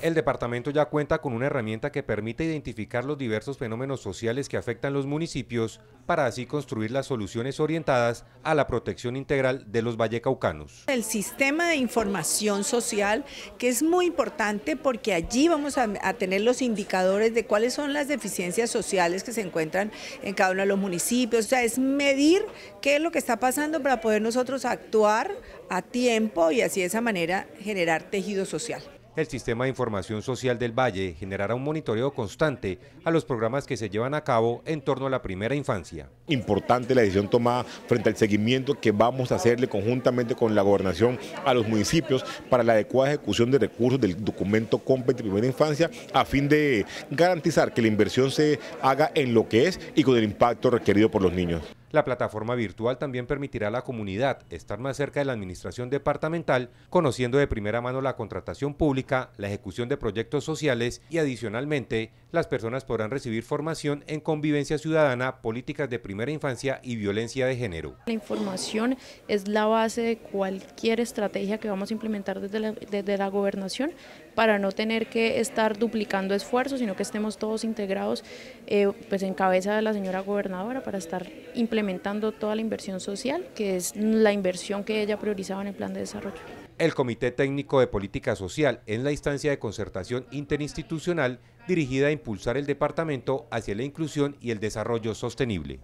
El departamento ya cuenta con una herramienta que permite identificar los diversos fenómenos sociales que afectan los municipios para así construir las soluciones orientadas a la protección integral de los vallecaucanos. El sistema de información social que es muy importante porque allí vamos a, tener los indicadores de cuáles son las deficiencias sociales que se encuentran en cada uno de los municipios, o sea, es medir qué es lo que está pasando para poder nosotros actuar a tiempo y así de esa manera generar tejido social el Sistema de Información Social del Valle generará un monitoreo constante a los programas que se llevan a cabo en torno a la primera infancia. Importante la decisión tomada frente al seguimiento que vamos a hacerle conjuntamente con la gobernación a los municipios para la adecuada ejecución de recursos del documento COMPET de primera infancia a fin de garantizar que la inversión se haga en lo que es y con el impacto requerido por los niños. La plataforma virtual también permitirá a la comunidad estar más cerca de la administración departamental, conociendo de primera mano la contratación pública, la ejecución de proyectos sociales y adicionalmente las personas podrán recibir formación en convivencia ciudadana, políticas de primera infancia y violencia de género. La información es la base de cualquier estrategia que vamos a implementar desde la, gobernación para no tener que estar duplicando esfuerzos, sino que estemos todos integrados eh, pues en cabeza de la señora gobernadora para estar implementando implementando toda la inversión social, que es la inversión que ella priorizaba en el plan de desarrollo. El Comité Técnico de Política Social es la instancia de concertación interinstitucional dirigida a impulsar el departamento hacia la inclusión y el desarrollo sostenible.